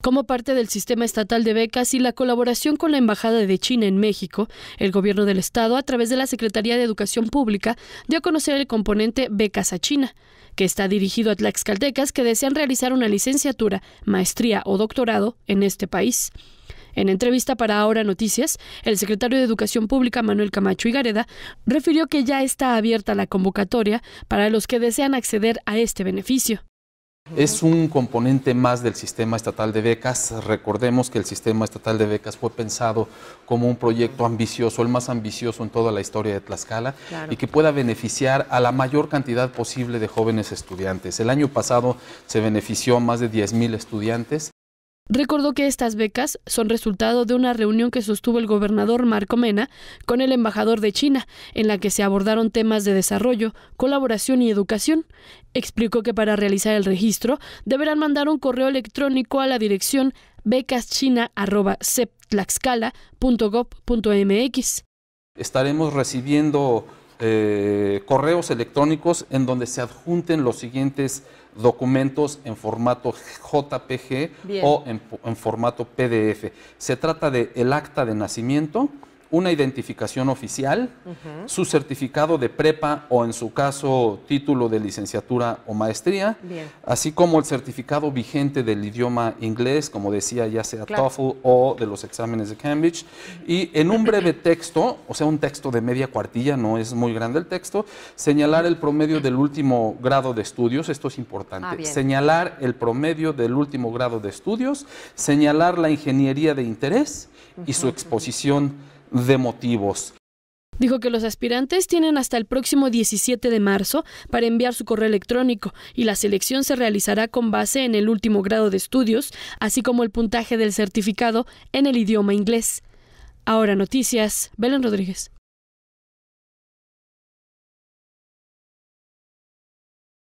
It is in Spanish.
Como parte del sistema estatal de becas y la colaboración con la Embajada de China en México, el Gobierno del Estado, a través de la Secretaría de Educación Pública, dio a conocer el componente Becas a China, que está dirigido a tlaxcaltecas que desean realizar una licenciatura, maestría o doctorado en este país. En entrevista para Ahora Noticias, el secretario de Educación Pública Manuel Camacho Igareda refirió que ya está abierta la convocatoria para los que desean acceder a este beneficio. Es un componente más del sistema estatal de becas. Recordemos que el sistema estatal de becas fue pensado como un proyecto ambicioso, el más ambicioso en toda la historia de Tlaxcala, y que pueda beneficiar a la mayor cantidad posible de jóvenes estudiantes. El año pasado se benefició a más de 10.000 mil estudiantes Recordó que estas becas son resultado de una reunión que sostuvo el gobernador Marco Mena con el embajador de China, en la que se abordaron temas de desarrollo, colaboración y educación. Explicó que para realizar el registro deberán mandar un correo electrónico a la dirección becaschina.ceptlaxcala.gov.mx. Estaremos recibiendo eh, correos electrónicos en donde se adjunten los siguientes documentos en formato JPG o en, en, formato PDF. Se trata de el acta de nacimiento, una identificación oficial, su certificado de prepa o en su caso título de licenciatura o maestría, así como el certificado vigente del idioma inglés, como decía, ya sea TOEFL o de los exámenes de Cambridge, y en un breve texto, o sea, un texto de media cuartilla, no es muy grande el texto, señalar el promedio del último grado de estudios, esto es importante, ah, señalar el promedio del último grado de estudios, señalar la ingeniería de interés y su exposición de motivos. Dijo que los aspirantes tienen hasta el próximo 17 de marzo para enviar su correo electrónico y la selección se realizará con base en el último grado de estudios, así como el puntaje del certificado en el idioma inglés. Ahora noticias, Belén Rodríguez.